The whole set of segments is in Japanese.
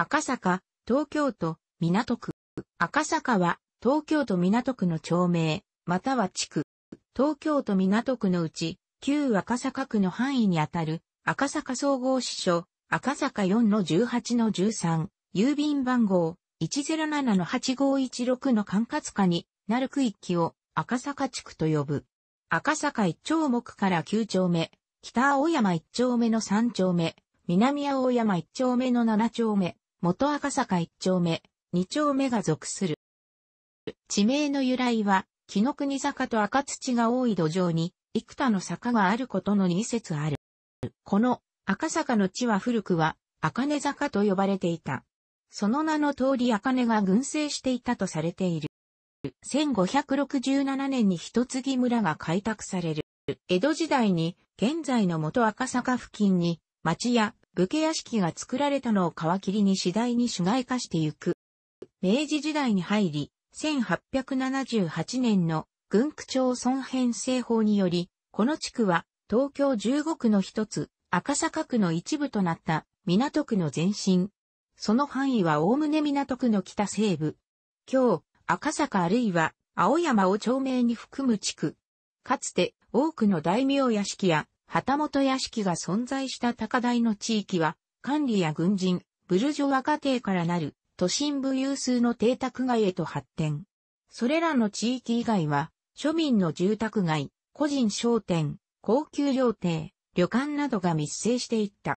赤坂、東京都、港区。赤坂は、東京都港区の町名、または地区。東京都港区のうち、旧赤坂区の範囲にあたる、赤坂総合支所、赤坂4-18-13、郵便番号、107-8516の管轄下になる区域を赤坂地区と呼ぶ。赤坂一丁目から九丁目、北青山一丁目の三丁目、南青山一丁目の七丁目、元赤坂一丁目、二丁目が属する。地名の由来は、木の国坂と赤土が多い土壌に、幾多の坂があることの二節ある。この赤坂の地は古くは、赤根坂と呼ばれていた。その名の通り赤根が群生していたとされている。1567年に一継村が開拓される。江戸時代に現在の元赤坂付近に町や武家屋敷が作られたのを皮切りに次第に主外化してゆく。明治時代に入り、1878年の軍区町村編成法により、この地区は東京15区の一つ、赤坂区の一部となった港区の前身。その範囲は概ね港区の北西部。今日、赤坂あるいは青山を町名に含む地区。かつて多くの大名屋敷や旗本屋敷が存在した高台の地域は、管理や軍人、ブルジョワ家庭からなる都心部有数の邸宅街へと発展。それらの地域以外は、庶民の住宅街、個人商店、高級料亭、旅館などが密生していった。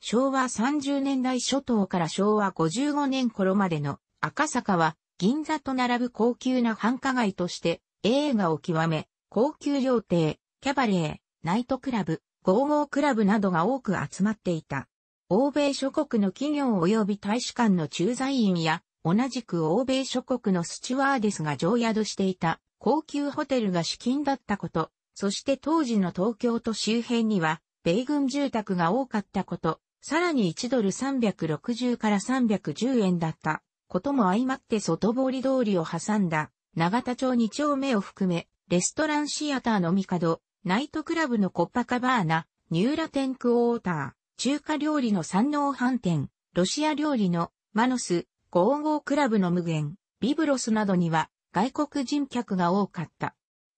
昭和30年代初頭から昭和55年頃までの赤坂は銀座と並ぶ高級な繁華街として映画を極め、高級料亭、キャバレー、ナイトクラブ、ゴークラブなどが多く集まっていた。欧米諸国の企業及び大使館の駐在員や、同じく欧米諸国のスチュワーデスが常宿していた高級ホテルが資金だったこと、そして当時の東京都周辺には、米軍住宅が多かったこと、さらに1ドル360から310円だったことも相まって外堀通りを挟んだ長田町2丁目を含め、レストランシアターの帝、ナイトクラブのコッパカバーナ、ニューラテンクオーター、中華料理の三王飯店、ロシア料理のマノス、ゴーゴークラブの無限、ビブロスなどには外国人客が多かった。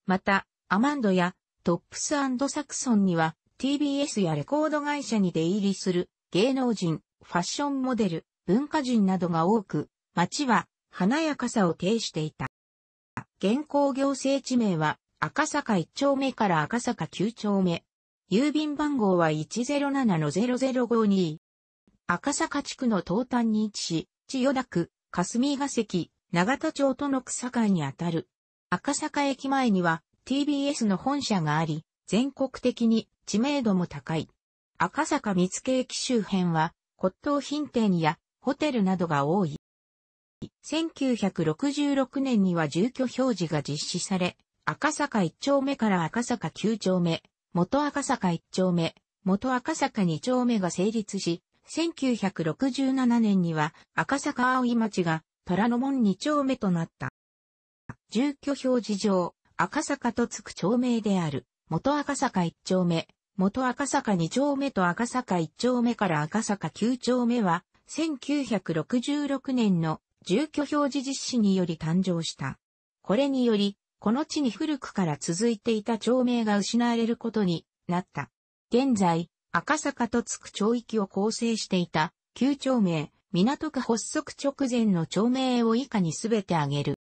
また、アマンドやトップスサクソンには TBS やレコード会社に出入りする芸能人、ファッションモデル、文化人などが多く、街は華やかさを呈していた。現行行政地名は赤坂1丁目から赤坂9丁目。郵便番号は1 0 7 0 0 5 2赤坂地区の東端に位置し、千代田区、霞ヶ関、長田町との草会にあたる。赤坂駅前には TBS の本社があり、全国的に知名度も高い。赤坂見家駅周辺は骨董品店やホテルなどが多い。1966年には住居表示が実施され、赤坂一丁目から赤坂九丁目、元赤坂一丁目、元赤坂二丁目が成立し、1967年には赤坂青井町が虎ノ門二丁目となった。住居表示上、赤坂とつく町名である、元赤坂一丁目、元赤坂二丁目と赤坂一丁目から赤坂九丁目は、1966年の住居表示実施により誕生した。これにより、この地に古くから続いていた町名が失われることになった。現在、赤坂とつく町域を構成していた、旧町名、港区発足直前の町名を以下にすべて挙げる。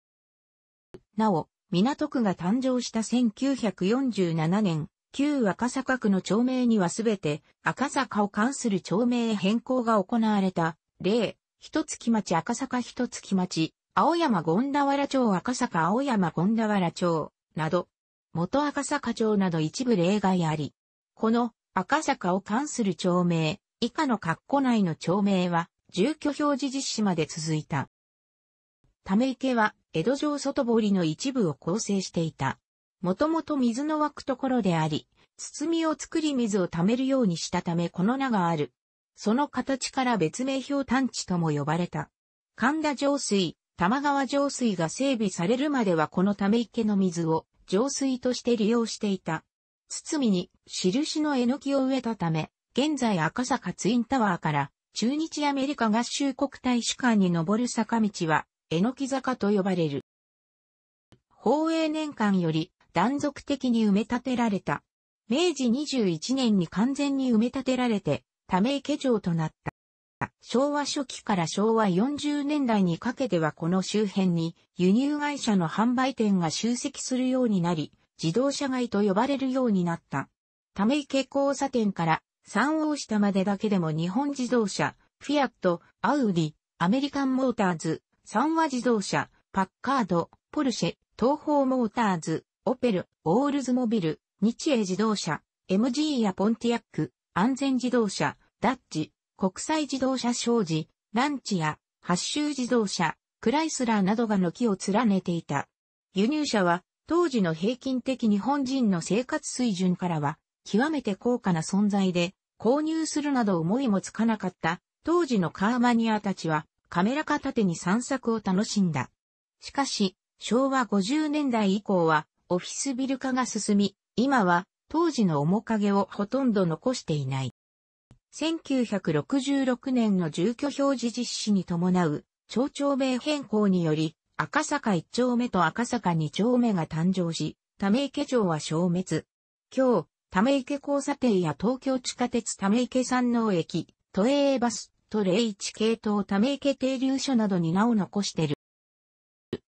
なお、港区が誕生した1947年、旧赤坂区の町名にはすべて赤坂を関する町名変更が行われた例、一月町赤坂一月町、青山権田原町赤坂青山権田原町など、元赤坂町など一部例外あり、この赤坂を関する町名、以下の括弧内の町名は、住居表示実施まで続いた。ため池は、江戸城外堀の一部を構成していた。もともと水の湧くところであり、包みを作り水を溜めるようにしたためこの名がある。その形から別名標探知とも呼ばれた。神田上水、玉川上水が整備されるまではこのため池の水を浄水として利用していた。堤に印のえのきを植えたため、現在赤坂ツインタワーから中日アメリカ合衆国大使館に登る坂道は、えのき坂と呼ばれる。宝永年間より断続的に埋め立てられた。明治21年に完全に埋め立てられて、ため池城となった。昭和初期から昭和40年代にかけてはこの周辺に輸入会社の販売店が集積するようになり、自動車街と呼ばれるようになった。ため池交差点から三王下までだけでも日本自動車、フィアット、アウディ、アメリカンモーターズ、三和自動車、パッカード、ポルシェ、東方モーターズ、オペル、オールズモビル、日英自動車、MG やポンティアック、安全自動車、ダッジ、国際自動車商事、ランチや、発州自動車、クライスラーなどが軒を連ねていた。輸入車は、当時の平均的日本人の生活水準からは、極めて高価な存在で、購入するなど思いもつかなかった、当時のカーマニアたちは、カメラ片手に散策を楽しんだ。しかし、昭和50年代以降は、オフィスビル化が進み、今は、当時の面影をほとんど残していない。1966年の住居表示実施に伴う町長名変更により、赤坂1丁目と赤坂2丁目が誕生し、ため池町は消滅。今日、ため池交差点や東京地下鉄ため池山王駅、都営バス、都霊一系統ため池停留所などに名を残している。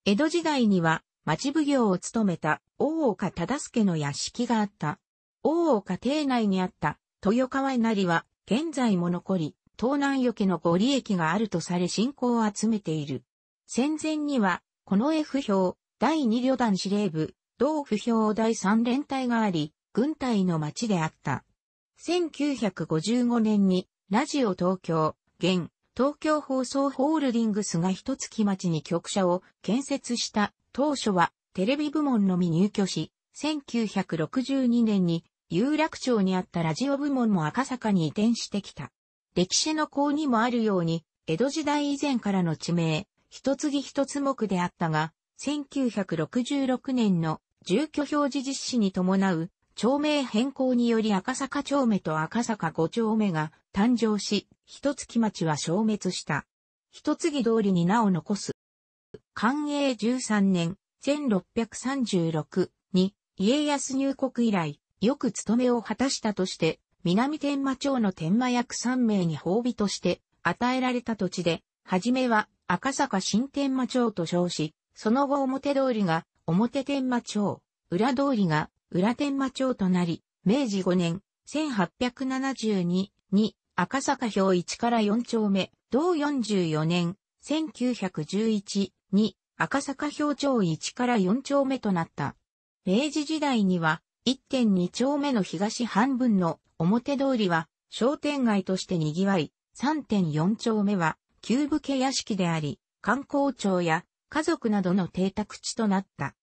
江戸時代には町奉行を務めた大岡忠助の屋敷があった。大岡邸内にあった豊川稲荷は現在も残り、東南よ家のご利益があるとされ信仰を集めている。戦前には、この F 表、第2旅団司令部、同府表第3連隊があり、軍隊の町であった。1955年に、ラジオ東京、現、東京放送ホールディングスが一月町に局舎を建設した、当初はテレビ部門のみ入居し、1962年に有楽町にあったラジオ部門も赤坂に移転してきた。歴史の項にもあるように、江戸時代以前からの地名、一継一つ目であったが、1966年の住居表示実施に伴う、町名変更により赤坂町目と赤坂五町目が誕生し、一月町は消滅した。一次通りに名を残す。寛永13年、1636に、家康入国以来、よく務めを果たしたとして、南天馬町の天馬役3名に褒美として与えられた土地で、はじめは赤坂新天馬町と称し、その後表通りが表天馬町、裏通りが裏天馬町となり、明治5年1872に赤坂表1から4丁目、同44年1911に赤坂表町1から4丁目となった。明治時代には1.2丁目の東半分の表通りは商店街として賑わい、3.4丁目は旧武家屋敷であり、観光庁や家族などの邸宅地となった。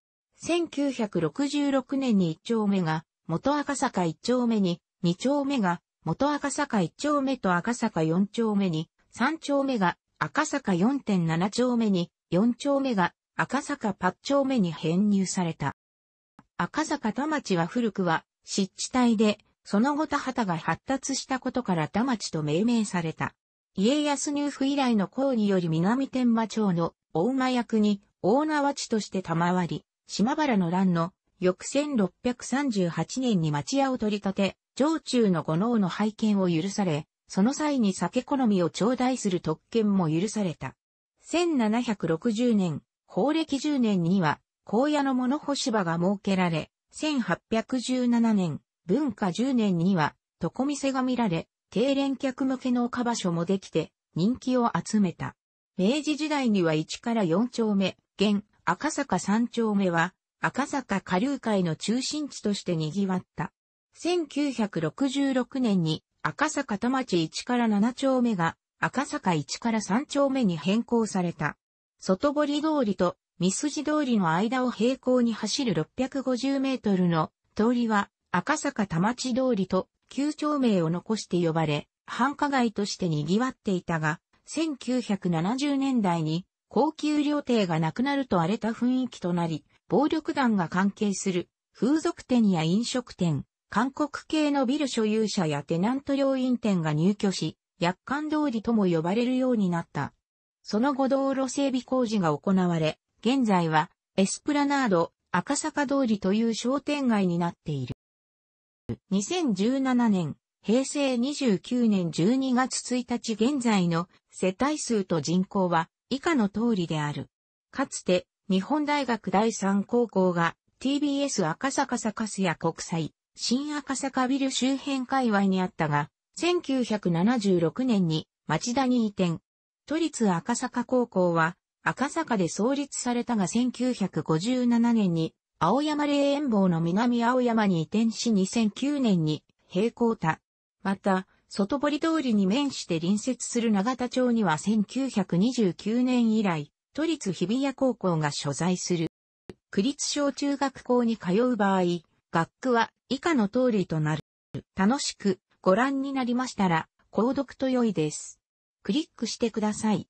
1966年に1丁目が元赤坂1丁目に、2丁目が元赤坂1丁目と赤坂4丁目に、3丁目が赤坂4.7丁目に、4丁目が赤坂8丁目に編入された。赤坂田町は古くは湿地帯で、その後田畑が発達したことから田町と命名された。家康入府以来の公により南天馬町の大馬役に大縄地として賜り、島原の乱の翌1638年に町屋を取り立て、城中の五能の拝見を許され、その際に酒好みを頂戴する特権も許された。1760年、法暦10年には、荒野の物干し場が設けられ、1817年、文化10年には、床店が見られ、低連客向けの丘場所もできて、人気を集めた。明治時代には1から4丁目、現、赤坂3丁目は、赤坂下流会の中心地として賑わった。1966年に赤坂田町1から7丁目が赤坂1から3丁目に変更された。外堀通りと三筋通りの間を平行に走る650メートルの通りは赤坂田町通りと旧町名を残して呼ばれ、繁華街として賑わっていたが、1970年代に高級料亭がなくなると荒れた雰囲気となり、暴力団が関係する風俗店や飲食店、韓国系のビル所有者やテナント料飲店が入居し、約款通りとも呼ばれるようになった。その後道路整備工事が行われ、現在は、エスプラナード、赤坂通りという商店街になっている。2017年、平成29年12月1日現在の世帯数と人口は以下の通りである。かつて、日本大学第三高校が TBS 赤坂サカスや国際、新赤坂ビル周辺界隈にあったが、1976年に町田に移転。都立赤坂高校は赤坂で創立されたが1957年に青山霊園坊の南青山に移転し2009年に平行田。また、外堀通りに面して隣接する長田町には1929年以来、都立日比谷高校が所在する。区立小中学校に通う場合、学区は以下の通りとなる。楽しくご覧になりましたら、購読と良いです。クリックしてください。